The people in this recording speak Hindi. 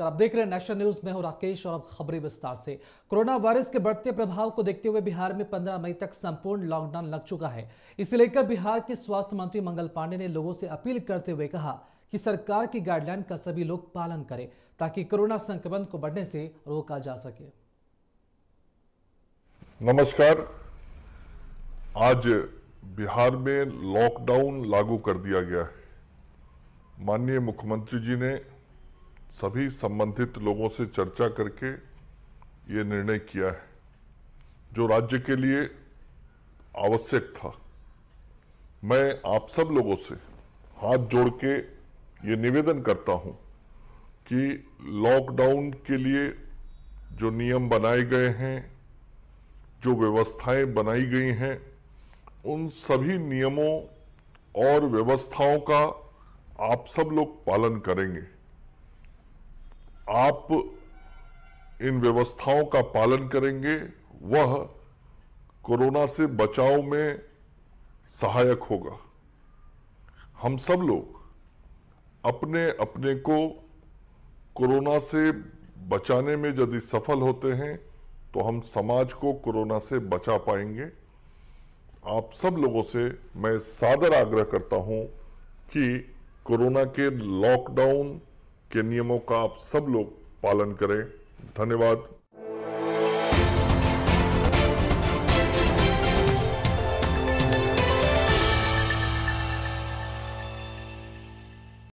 नमस्कार आप देख रहे हैं नेशनल न्यूज में हूं राकेश और अब खबरें विस्तार से कोरोना वायरस के बढ़ते प्रभाव को देखते हुए बिहार में 15 मई तक संपूर्ण लॉकडाउन लग चुका है इसे लेकर बिहार के स्वास्थ्य मंत्री मंगल पांडे ने लोगों से अपील करते हुए कहा कि सरकार की गाइडलाइन का सभी लोग पालन करें ताकि कोरोना संक्रमण को बढ़ने से रोका जा सके नमस्कार आज बिहार में लॉकडाउन लागू कर दिया गया है माननीय मुख्यमंत्री जी ने सभी संबंधित लोगों से चर्चा करके ये निर्णय किया है जो राज्य के लिए आवश्यक था मैं आप सब लोगों से हाथ जोड़ के ये निवेदन करता हूं कि लॉकडाउन के लिए जो नियम बनाए गए हैं जो व्यवस्थाएं बनाई गई हैं उन सभी नियमों और व्यवस्थाओं का आप सब लोग पालन करेंगे आप इन व्यवस्थाओं का पालन करेंगे वह कोरोना से बचाव में सहायक होगा हम सब लोग अपने अपने को कोरोना से बचाने में यदि सफल होते हैं तो हम समाज को कोरोना से बचा पाएंगे आप सब लोगों से मैं सादर आग्रह करता हूं कि कोरोना के लॉकडाउन के नियमों का आप सब लोग पालन करें धन्यवाद